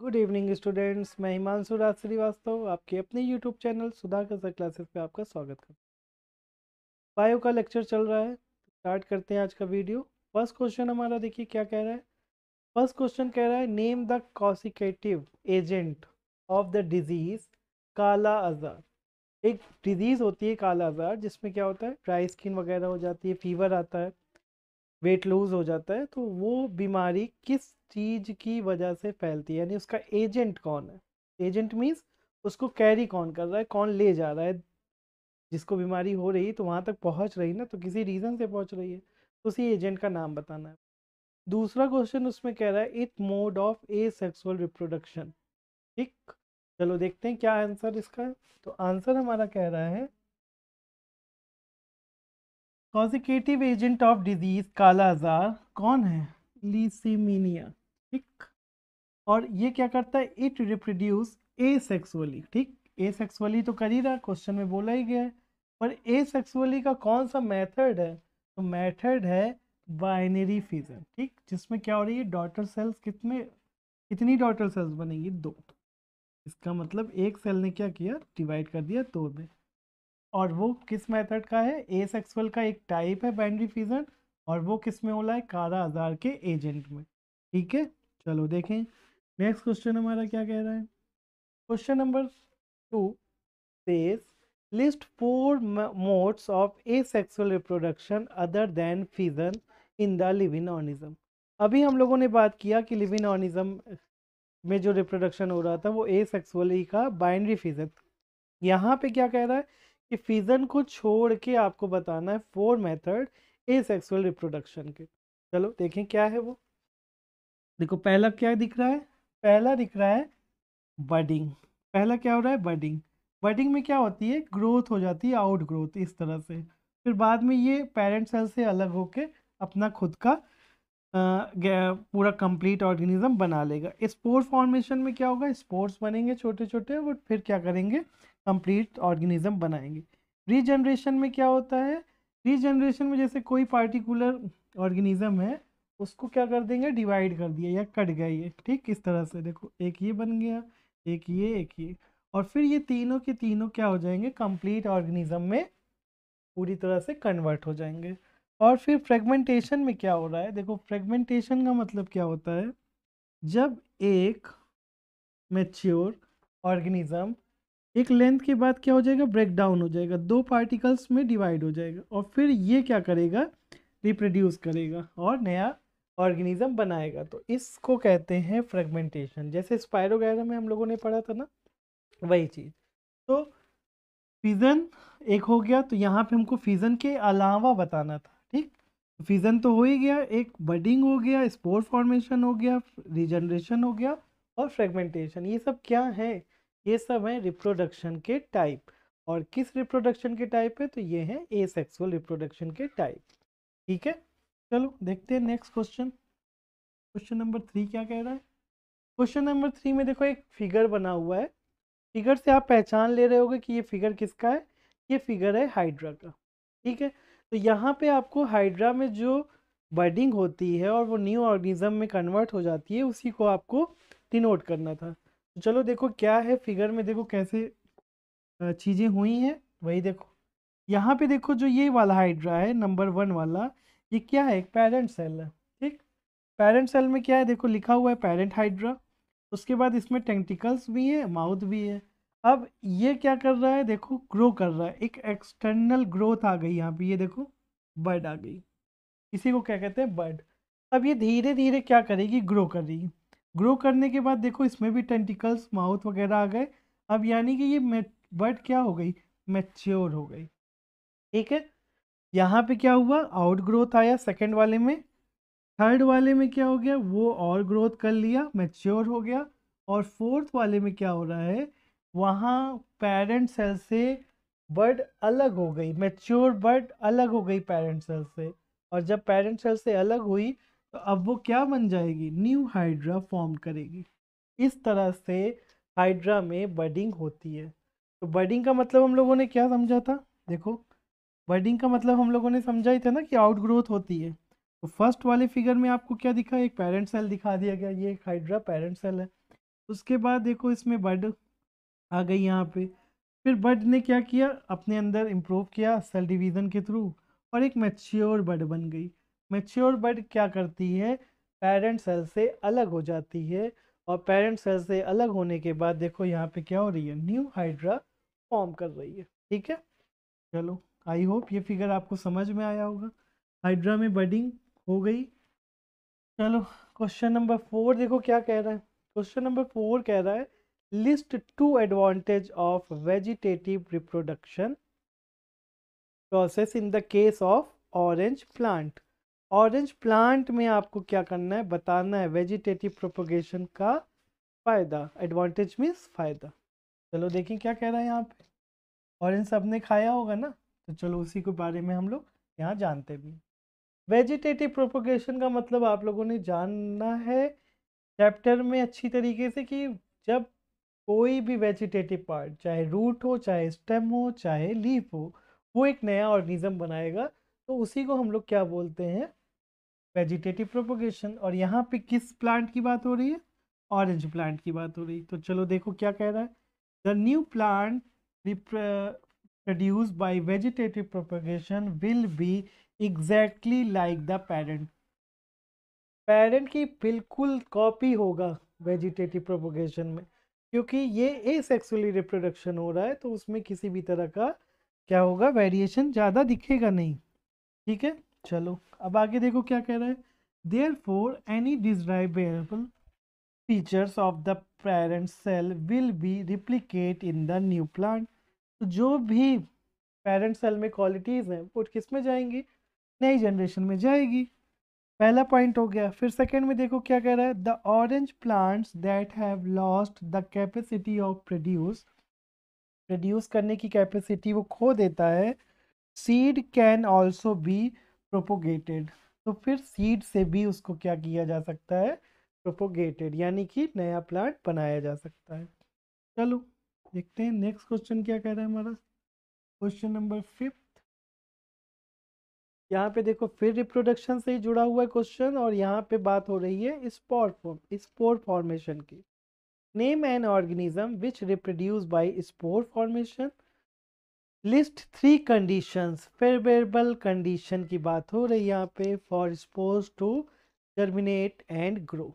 good evening students मैं हिमांशु राज श्रीवास्तव आपके अपने यूट्यूब चैनल सुधा कसर क्लासेस पे आपका स्वागत करता हूँ बायो का लेक्चर चल रहा है स्टार्ट करते हैं आज का वीडियो फर्स्ट क्वेश्चन हमारा देखिए क्या कह रहा है फर्स्ट क्वेश्चन कह रहा है name the causative agent of the disease kala azar एक डिजीज़ होती है काला आज़ार जिसमें क्या होता है ड्राई स्किन वगैरह हो जाती है फीवर आता है वेट लूज़ हो जाता है तो वो बीमारी किस चीज़ की वजह से फैलती है यानी उसका एजेंट कौन है एजेंट मीन्स उसको कैरी कौन कर रहा है कौन ले जा रहा है जिसको बीमारी हो रही है तो वहाँ तक पहुँच रही ना तो किसी रीज़न से पहुँच रही है तो उसी एजेंट का नाम बताना है दूसरा क्वेश्चन उसमें कह रहा है it mode of asexual reproduction ठीक चलो देखते हैं क्या आंसर इसका तो आंसर हमारा कह रहा है पॉजिटिव एजेंट ऑफ डिजीज काला आजार कौन है लीसीमीनिया ठीक और ये क्या करता है इट रिप्रोड्यूस ए सेक्सुअली ठीक ए सेक्सुअली तो कर ही रहा क्वेश्चन में बोला ही गया है पर ए सेक्सुअली का कौन सा मेथड है तो मेथड है बाइनरी फीजन ठीक जिसमें क्या हो रही है डॉटर सेल्स कितने कितनी डॉटर सेल्स बनेंगी दो इसका मतलब एक सेल ने क्या किया डिवाइड कर दिया दो में और वो किस मेथड का है ए सेक्सुअल का एक टाइप है बाइनरी फ्यूजन और वो किस में हो है कारा आजार के एजेंट में ठीक है चलो देखें नेक्स्ट क्वेश्चन हमारा क्या कह रहा है question number two says list four modes of asexual reproduction other than fission in the living organism अभी हम लोगों ने बात किया कि लिविन ऑर्निज्म में जो रिप्रोडक्शन हो रहा था वो ए सेक्सुअली का बाइनरी फीजन यहाँ पे क्या कह रहा है कि फीजन को छोड़ के आपको बताना है four method asexual reproduction के चलो देखें क्या है वो देखो पहला क्या दिख रहा है पहला दिख रहा है बडिंग पहला क्या हो रहा है बडिंग बडिंग में क्या होती है ग्रोथ हो जाती है आउट ग्रोथ इस तरह से फिर बाद में ये पेरेंट सेल से अलग होके अपना खुद का आ, पूरा कंप्लीट ऑर्गेनिज्म बना लेगा स्पोर फॉर्मेशन में क्या होगा स्पोर्स बनेंगे छोटे छोटे और फिर क्या करेंगे कंप्लीट ऑर्गेनिज्म बनाएंगे रीजनरेशन में क्या होता है रीजनरेशन में जैसे कोई पार्टिकुलर ऑर्गेनिज्म है उसको क्या कर देंगे डिवाइड कर दिया या कट गया ये ठीक इस तरह से देखो एक ये बन गया एक ये एक ये और फिर ये तीनों के तीनों क्या हो जाएंगे कंप्लीट ऑर्गेनिज्म में पूरी तरह से कन्वर्ट हो जाएंगे और फिर फ्रेगमेंटेशन में क्या हो रहा है देखो फ्रेगमेंटेशन का मतलब क्या होता है जब एक मेच्योर ऑर्गेनिज्म एक लेंथ के बाद क्या हो जाएगा ब्रेक डाउन हो जाएगा दो पार्टिकल्स में डिवाइड हो जाएगा और फिर ये क्या करेगा रिप्रोड्यूस करेगा और नया ऑर्गेनिज्म बनाएगा तो इसको कहते हैं फ्रेगमेंटेशन जैसे स्पायरोगैरा में हम लोगों ने पढ़ा था ना वही चीज़ तो फिज़न एक हो गया तो यहाँ पे हमको फिज़न के अलावा बताना था ठीक फिज़न तो हो ही गया एक बडिंग हो गया स्पोर फॉर्मेशन हो गया रिजनरेशन हो गया और फ्रेगमेंटेशन ये सब क्या है ये सब है रिप्रोडक्शन के टाइप और किस रिप्रोडक्शन के टाइप है तो ये है ए सेक्सुअल रिप्रोडक्शन के टाइप ठीक है चलो देखते हैं next question question number three क्या कह रहा है क्वेश्चन नंबर थ्री में देखो एक फिगर बना हुआ है फिगर से आप पहचान ले रहे होगे कि ये फिगर किसका है ये फिगर है हाइड्रा का ठीक है तो यहाँ पे आपको हाइड्रा में जो बर्डिंग होती है और वो न्यू ऑर्गेनिज्म में कन्वर्ट हो जाती है उसी को आपको डिनोट करना था तो चलो देखो क्या है फिगर में देखो कैसे चीज़ें हुई हैं वही देखो यहाँ पे देखो जो ये वाला हाइड्रा है नंबर वन वाला ये क्या है एक पेरेंट सेल है ठीक पेरेंट सेल में क्या है देखो लिखा हुआ है पेरेंट हाइड्रा उसके बाद इसमें टेंटिकल्स भी है माउथ भी है अब ये क्या कर रहा है देखो ग्रो कर रहा है एक एक्सटर्नल ग्रोथ आ गई यहाँ पे ये देखो बर्ड आ गई इसी को क्या कहते हैं बर्ड अब ये धीरे धीरे क्या करेगी ग्रो करेगी ग्रो करने के बाद देखो इसमें भी टेंटिकल्स माउथ वगैरह आ गए अब यानी कि ये बर्ड क्या हो गई मैच्योर हो गई ठीक है यहाँ पे क्या हुआ आउट ग्रोथ आया सेकेंड वाले में थर्ड वाले में क्या हो गया वो और ग्रोथ कर लिया मैच्योर हो गया और फोर्थ वाले में क्या हो रहा है वहाँ पेरेंट सेल से बर्ड अलग हो गई मैच्योर बर्ड अलग हो गई पेरेंट सेल से और जब पेरेंट सेल से अलग हुई तो अब वो क्या बन जाएगी न्यू हाइड्रा फॉर्म करेगी इस तरह से हाइड्रा में बडिंग होती है तो बडिंग का मतलब हम लोगों ने क्या समझा था देखो बडिंग का मतलब हम लोगों ने समझा ही था ना कि आउटग्रोथ होती है तो फर्स्ट वाले फिगर में आपको क्या दिखा एक पेरेंट सेल दिखा दिया गया ये एक हाइड्रा पेरेंट सेल है उसके बाद देखो इसमें बड आ गई यहाँ पे फिर बड ने क्या किया अपने अंदर इम्प्रूव किया सेल डिवीज़न के थ्रू और एक मैच्योर बड बन गई मेच्योर बर्ड क्या करती है पेरेंट सेल से अलग हो जाती है और पेरेंट सेल से अलग होने के बाद देखो यहाँ पे क्या हो रही है न्यू हाइड्रा फॉर्म कर रही है ठीक है चलो आई होप ये फिगर आपको समझ में आया होगा हाइड्रा में बडिंग हो गई चलो क्वेश्चन नंबर फोर देखो क्या कह रहा है क्वेश्चन नंबर फोर कह रहा है list two advantage of vegetative reproduction process in the case of orange plant orange plant में आपको क्या करना है बताना है वेजिटेटिव प्रोपोगेशन का फ़ायदा एडवांटेज मीन्स फ़ायदा चलो देखें क्या कह रहा है यहाँ पे ऑरेंज सबने खाया होगा ना तो चलो उसी के बारे में हम लोग यहाँ जानते भी वेजिटेटिव प्रोपोगेशन का मतलब आप लोगों ने जानना है चैप्टर में अच्छी तरीके से कि जब कोई भी वेजिटेटिव पार्ट चाहे रूट हो चाहे स्टेम हो चाहे लीफ हो वो एक नया ऑर्गेनिज्म बनाएगा तो उसी को हम लोग क्या बोलते हैं वेजिटेटिव प्रोपोगेशन और यहाँ पे किस प्लांट की बात हो रही है ऑरेंज प्लांट की बात हो रही है तो चलो देखो क्या कह रहा है the new plant produce by vegetative propagation will be exactly like the parent parent की बिल्कुल कॉपी होगा वेजिटेटिव प्रोपोगेशन में क्योंकि ये ए सेक्सुअली रिप्रोडक्शन हो रहा है तो उसमें किसी भी तरह का क्या होगा वेरिएशन ज़्यादा दिखेगा नहीं ठीक है चलो अब आगे देखो क्या कह रहा है therefore any desirable features of the parent cell will be replicate in the new plant तो जो भी पेरेंट सेल में क्वालिटीज़ हैं वो किस में जाएंगी नई जनरेशन में जाएगी पहला पॉइंट हो गया फिर सेकेंड में देखो क्या कह रहा है the orange plants that have lost the capacity of produce produce करने की कैपेसिटी वो खो देता है seed can also be propagated तो फिर सीड से भी उसको क्या किया जा सकता है प्रोपोगेटेड यानी कि नया प्लांट बनाया जा सकता है चलो देखते हैं नेक्स्ट क्वेश्चन क्या कह रहा है हमारा क्वेश्चन नंबर फिफ्थ यहाँ पे देखो फिर रिप्रोडक्शन से ही जुड़ा हुआ है क्वेश्चन और यहाँ पे बात हो रही है स्पोर फॉर्म स्पोर फॉर्मेशन की name an organism which reproduce by spore formation list three conditions favourable condition की बात हो रही है यहाँ पे for spores to germinate and grow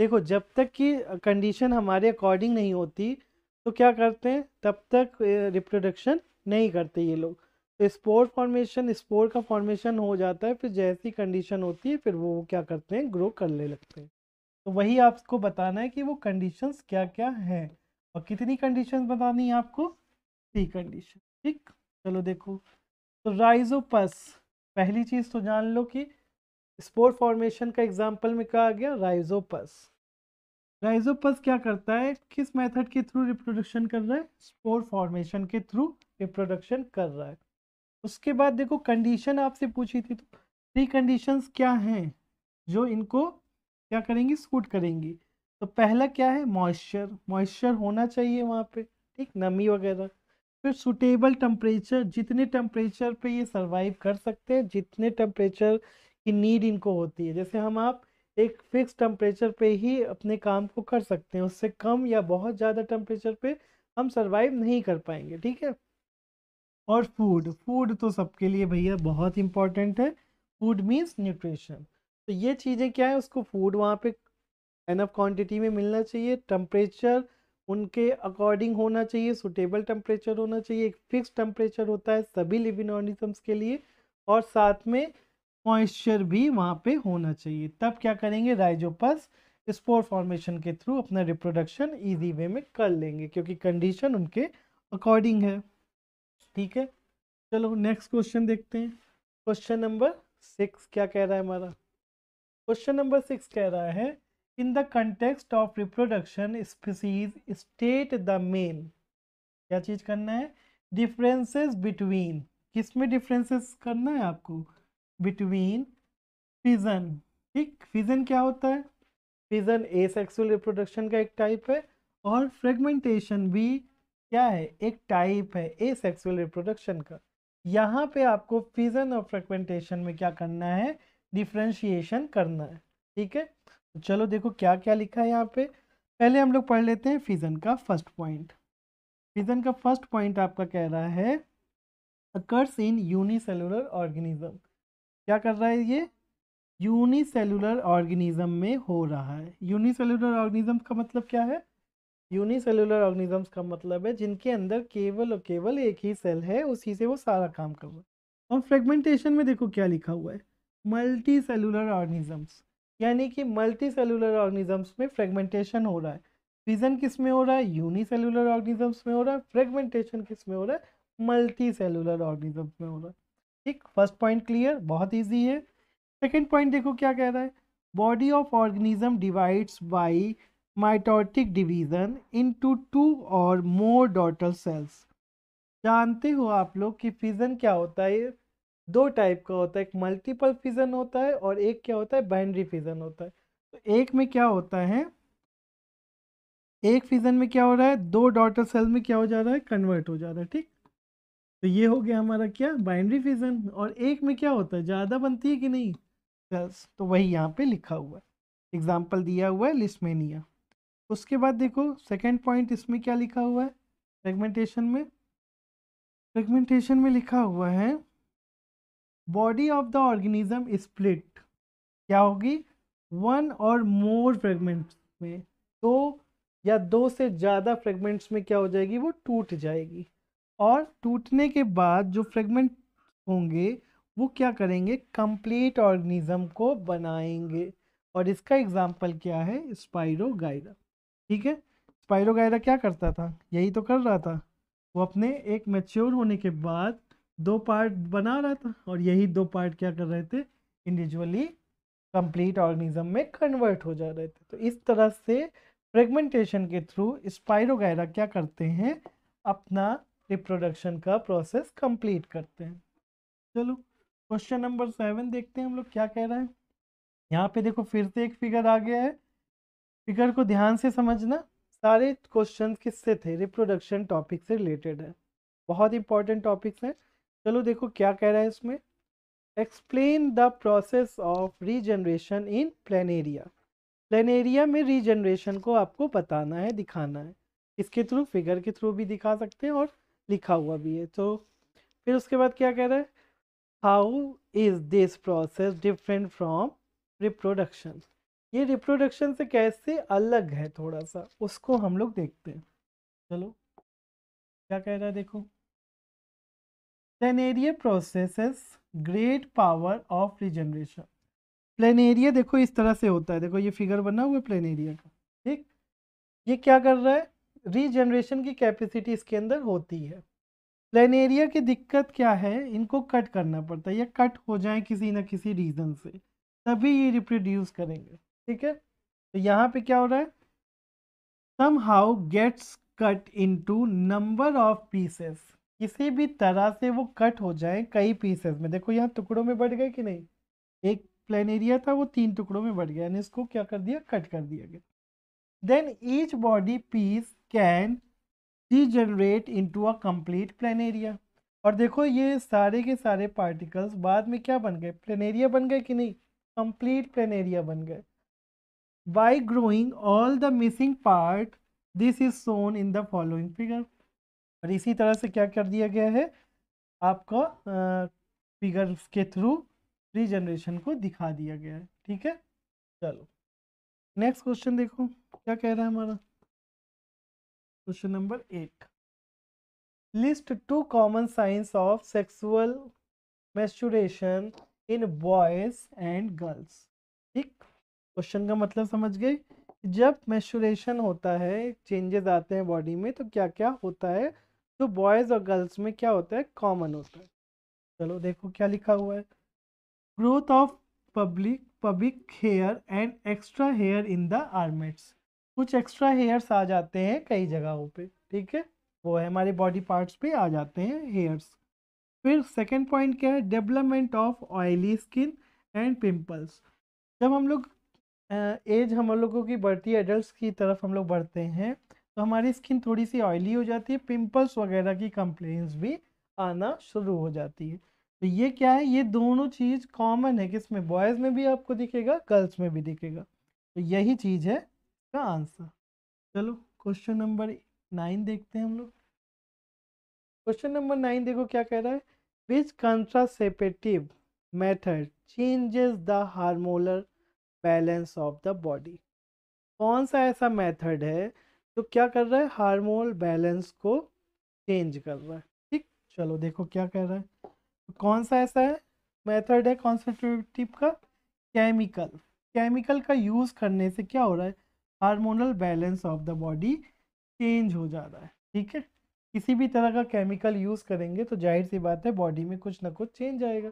देखो जब तक कि कंडीशन हमारे अकॉर्डिंग नहीं होती तो क्या करते हैं तब तक रिप्रोडक्शन नहीं करते ये लोग तो स्पोर फॉर्मेशन स्पोर का फॉर्मेशन हो जाता है फिर जैसी कंडीशन होती है फिर वो क्या करते हैं ग्रो करने लगते हैं तो वही आपको बताना है कि वो कंडीशंस क्या क्या हैं और कितनी कंडीशंस बतानी है आपको थ्री कंडीशन ठीक चलो देखो तो राइजोपस पहली चीज़ तो जान लो कि स्पोर फॉर्मेशन का एग्जाम्पल में कहा गया राइजोपस राइजोपस क्या करता है किस मेथड के थ्रू रिप्रोडक्शन कर रहा है स्पोर फॉर्मेशन के थ्रू रिप्रोडक्शन कर रहा है उसके बाद देखो कंडीशन आपसे पूछी थी तो प्री कंडीशंस क्या हैं जो इनको क्या करेंगी सूट करेंगी तो पहला क्या है मॉइस्चर मॉइस्चर होना चाहिए वहाँ पे ठीक नमी वगैरह फिर सुटेबल टेम्परेचर जितने टेम्परेचर पे ये सरवाइव कर सकते हैं जितने टेम्परेचर की नीड इनको होती है जैसे हम आप एक फिक्स टेम्परेचर पे ही अपने काम को कर सकते हैं उससे कम या बहुत ज़्यादा टेम्परेचर पे हम सरवाइव नहीं कर पाएंगे ठीक है और फूड फूड तो सबके लिए भैया बहुत इंपॉर्टेंट है फूड मीन्स न्यूट्रिशन तो ये चीज़ें क्या है उसको फूड वहाँ पे एनफ क्वान्टिटी में मिलना चाहिए टेम्परेचर उनके अकॉर्डिंग होना चाहिए सुटेबल टेम्परेचर होना चाहिए एक फिक्स टेम्परेचर होता है सभी लिविंग ऑर्गेनिजम्स के लिए और साथ में मॉइस्चर भी वहाँ पे होना चाहिए तब क्या करेंगे राइजोपस स्पोर फॉर्मेशन के थ्रू अपना रिप्रोडक्शन इजी वे में कर लेंगे क्योंकि कंडीशन उनके अकॉर्डिंग है ठीक है चलो नेक्स्ट क्वेश्चन देखते हैं क्वेश्चन नंबर सिक्स क्या कह रहा है हमारा क्वेश्चन नंबर सिक्स कह रहा है in the context of reproduction species state the main क्या चीज़ करना है differences between किस में differences करना है आपको between fission ठीक fission क्या होता है fission asexual reproduction का एक type है और fragmentation भी क्या है एक type है asexual reproduction का यहाँ पे आपको fission और fragmentation में क्या करना है differentiation करना है ठीक है तो चलो देखो क्या क्या लिखा है यहाँ पे पहले हम लोग पढ़ लेते हैं फिजन का फर्स्ट पॉइंट फिजन का फर्स्ट पॉइंट आपका कह रहा है अकर्स इन यूनिसेलुलर ऑर्गेनिज्म क्या कर रहा है ये यूनिसेलुलर ऑर्गेनिज्म में हो रहा है यूनिसेलुलर ऑर्गेनिज्म का मतलब क्या है यूनिसेलुलर ऑर्गेनिजम्स का मतलब है जिनके अंदर केवल और केवल एक ही सेल है उसी से वो सारा काम कर रहा है और फ्रेगमेंटेशन में देखो क्या लिखा हुआ है मल्टी सेलुलर ऑर्गेनिजम्स यानी कि मल्टी सेलुलर ऑर्गेनिजम्स में फ्रेगमेंटेशन हो रहा है फिजन किस में हो रहा है यूनी सेलुलर ऑर्गेनिजम्स में हो रहा है फ्रेगमेंटेशन किस में हो रहा है मल्टी सेलुलर ऑर्गेनिजम्स में हो रहा है ठीक फर्स्ट पॉइंट क्लियर बहुत ईजी है सेकेंड पॉइंट देखो क्या कह रहा है body of organism divides by mitotic division into two और मोर डॉटल सेल्स जानते हो आप लोग कि फिजन क्या होता है दो टाइप का होता है एक मल्टीपल फिजन होता है और एक क्या होता है बाइनरी फिजन होता है तो एक में क्या होता है एक फिजन में क्या हो रहा है दो डॉटर सेल में क्या हो जा रहा है कन्वर्ट हो जा रहा है ठीक तो ये हो गया हमारा क्या बाइनरी फिजन और एक में क्या होता है ज़्यादा बनती है कि नहीं सेल्स तो वही यहाँ पे लिखा हुआ है एग्जाम्पल दिया हुआ है लिस्मेनिया उसके बाद देखो सेकेंड पॉइंट इसमें क्या लिखा हुआ है फ्रेगमेंटेशन में फ्रेगमेंटेशन में लिखा हुआ है body of the organism split क्या होगी वन और मोर फ्रेगमेंट्स में दो या दो से ज़्यादा फ्रेगमेंट्स में क्या हो जाएगी वो टूट जाएगी और टूटने के बाद जो फ्रेगमेंट होंगे वो क्या करेंगे कंप्लीट ऑर्गेनिज्म को बनाएंगे और इसका एग्जाम्पल क्या है स्पायरोगायरा ठीक है स्पायरोगायरा क्या करता था यही तो कर रहा था वो अपने एक मेच्योर होने के बाद दो पार्ट बना रहा था और यही दो पार्ट क्या कर रहे थे इंडिविजुअली कंप्लीट ऑर्गेनिज्म में कन्वर्ट हो जा रहे थे तो इस तरह से फ्रेगमेंटेशन के थ्रू स्पायरोगैरा क्या करते हैं अपना रिप्रोडक्शन का प्रोसेस कंप्लीट करते हैं चलो क्वेश्चन नंबर सेवन देखते हैं हम लोग क्या कह रहे हैं यहाँ पे देखो फिर से एक फिगर आ गया है फिगर को ध्यान से समझना सारे क्वेश्चन किससे थे रिप्रोडक्शन टॉपिक से रिलेटेड है बहुत इंपॉर्टेंट टॉपिक्स हैं चलो देखो क्या कह रहा है इसमें explain the process of regeneration in planaria planaria में रीजनरेशन को आपको बताना है दिखाना है इसके थ्रू फिगर के थ्रू भी दिखा सकते हैं और लिखा हुआ भी है तो फिर उसके बाद क्या कह रहा है how is this process different from reproduction ये रिप्रोडक्शन से कैसे अलग है थोड़ा सा उसको हम लोग देखते हैं चलो क्या कह रहा है देखो planaria possesses great power of regeneration planaria देखो इस तरह से होता है देखो ये फिगर बना हुआ है प्लेनेरिया का ठीक ये क्या कर रहा है रीजनरेशन की कैपेसिटी इसके अंदर होती है प्लेनेरिया की दिक्कत क्या है इनको कट करना पड़ता है या कट हो जाए किसी ना किसी रीज़न से तभी ये रिप्रोड्यूस करेंगे ठीक है तो यहाँ पे क्या हो रहा है somehow gets cut into number of pieces किसी भी तरह से वो कट हो जाए कई पीसेस में देखो यहाँ टुकड़ों में बढ़ गए कि नहीं एक प्लेन एरिया था वो तीन टुकड़ों में बढ़ गया यानी इसको क्या कर दिया कट कर दिया गया then each body piece can regenerate into a complete planaria और देखो ये सारे के सारे पार्टिकल्स बाद में क्या बन गए प्लेनेरिया बन गए कि नहीं कंप्लीट एरिया बन गए by growing all the missing part this is shown in the following figure और इसी तरह से क्या कर दिया गया है आपका फिगर्स के थ्रू प्री जनरेशन को दिखा दिया गया है ठीक है चलो नेक्स्ट क्वेश्चन देखो क्या कह रहा है हमारा question number eight list two common signs of sexual maturation in boys and girls ठीक क्वेश्चन का मतलब समझ गए जब मैचुरेशन होता है चेंजेस आते हैं बॉडी में तो क्या क्या होता है तो बॉयज़ और गर्ल्स में क्या होता है कॉमन होता है चलो देखो क्या लिखा हुआ है growth of pubic pubic hair and extra hair in the armpits कुछ एक्स्ट्रा हेयर्स आ जाते हैं कई जगहों पे ठीक है वो है हमारे बॉडी पार्ट्स पे आ जाते हैं हेयर्स फिर सेकंड पॉइंट क्या है development of oily skin and pimples जब हम लोग एज हम लोगों की बढ़ती है एडल्ट की तरफ हम लोग बढ़ते हैं तो हमारी स्किन थोड़ी सी ऑयली हो जाती है पिंपल्स वगैरह की कंप्लेंट्स भी आना शुरू हो जाती है तो ये क्या है ये दोनों चीज़ कॉमन है किसमें बॉयज़ में भी आपको दिखेगा गर्ल्स में भी दिखेगा तो यही चीज़ है इसका आंसर चलो क्वेश्चन नंबर नाइन देखते हैं हम लोग क्वेश्चन नंबर नाइन देखो क्या कह रहा है which contraceptive method changes the hormonal balance of the body कौन सा ऐसा मेथड है तो क्या कर रहा है हार्मोनल बैलेंस को चेंज कर रहा है ठीक चलो देखो क्या कर रहा है तो कौन सा ऐसा है मेथड है कॉन्सेंट्रेटिव का केमिकल केमिकल का यूज़ करने से क्या हो रहा है hormonal balance of the body change हो जा रहा है ठीक है किसी भी तरह का केमिकल यूज़ करेंगे तो जाहिर सी बात है बॉडी में कुछ ना कुछ चेंज आएगा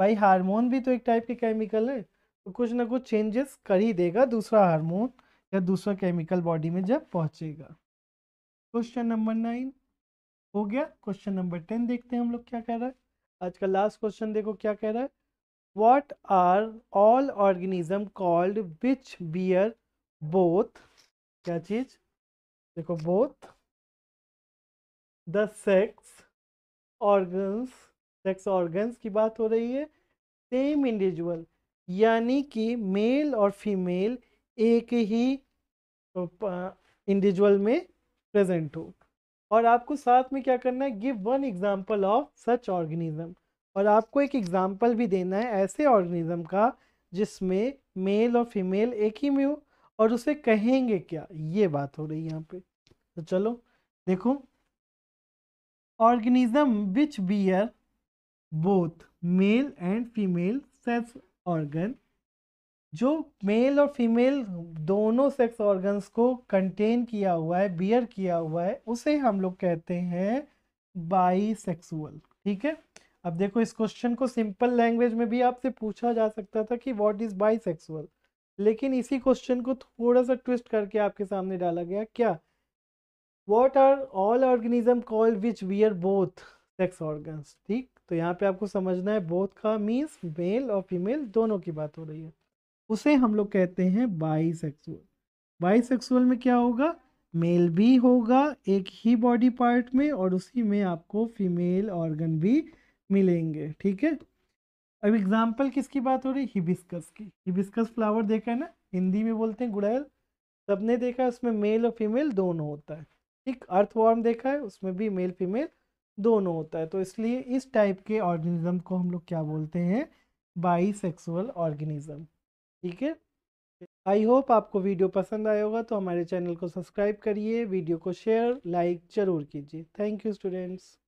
भाई हार्मोन भी तो एक टाइप के केमिकल है तो कुछ ना कुछ चेंजेस कर ही देगा दूसरा हार्मोन या दूसरा केमिकल बॉडी में जब पहुंचेगा क्वेश्चन नंबर नाइन हो गया क्वेश्चन नंबर टेन देखते हैं हम लोग क्या कह रहा है आज का लास्ट क्वेश्चन देखो क्या कह रहा है what are all organism called which bear both क्या चीज देखो both the sex organs sex organs की बात हो रही है सेम इंडिविजुअल यानी कि मेल और फीमेल एक ही इंडिविजुअल तो, में प्रेजेंट हो और आपको साथ में क्या करना है give one example of such organism और आपको एक एग्जाम्पल भी देना है ऐसे ऑर्गेनिज्म का जिसमें मेल और फीमेल एक ही में हो और उसे कहेंगे क्या ये बात हो रही है यहाँ पे तो चलो देखो organism which bear both male and female sex organ जो मेल और फीमेल दोनों सेक्स ऑर्गन्स को कंटेन किया हुआ है बियर किया हुआ है उसे हम लोग कहते हैं बाईसेक्सुअल ठीक है अब देखो इस क्वेश्चन को सिंपल लैंग्वेज में भी आपसे पूछा जा सकता था कि व्हाट इज़ बाईसेक्सुअल लेकिन इसी क्वेश्चन को थोड़ा सा ट्विस्ट करके आपके सामने डाला गया क्या what are all organism called which we are both sex organs ठीक तो यहाँ पे आपको समझना है बोथ का मीन्स मेल और फीमेल दोनों की बात हो रही है उसे हम लोग कहते हैं बाईसेक्सुअल बाईसेक्सुअल में क्या होगा मेल भी होगा एक ही बॉडी पार्ट में और उसी में आपको फीमेल ऑर्गन भी मिलेंगे ठीक है अब एग्जाम्पल किसकी बात हो रही है हिबिस्कस की हिबिस्कस फ्लावर देखा है ना हिंदी में बोलते हैं गुड़ैल सबने देखा है उसमें मेल और फीमेल दोनों होता है ठीक अर्थ वार्म देखा है उसमें भी मेल फीमेल दोनों होता है तो इसलिए इस टाइप के ऑर्गेनिज्म को हम लोग क्या बोलते हैं बाईसेक्सुअल ऑर्गेनिज्म ठीक है आई होप आपको वीडियो पसंद आया होगा तो हमारे चैनल को सब्सक्राइब करिए वीडियो को शेयर लाइक ज़रूर कीजिए थैंक यू स्टूडेंट्स